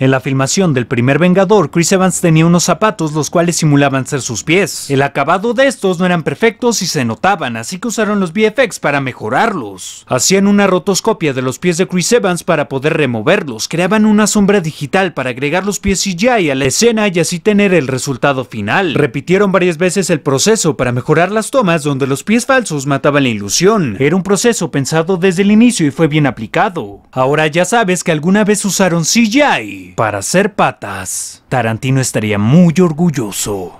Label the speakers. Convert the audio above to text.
Speaker 1: En la filmación del primer Vengador, Chris Evans tenía unos zapatos los cuales simulaban ser sus pies. El acabado de estos no eran perfectos y se notaban, así que usaron los VFX para mejorarlos. Hacían una rotoscopia de los pies de Chris Evans para poder removerlos, creaban una sombra digital para agregar los pies CGI a la escena y así tener el resultado final. Repitieron varias veces el proceso para mejorar las tomas donde los pies falsos mataban la ilusión. Era un proceso pensado desde el inicio y fue bien aplicado. Ahora ya sabes que alguna vez usaron CGI. Para ser patas, Tarantino estaría
Speaker 2: muy orgulloso.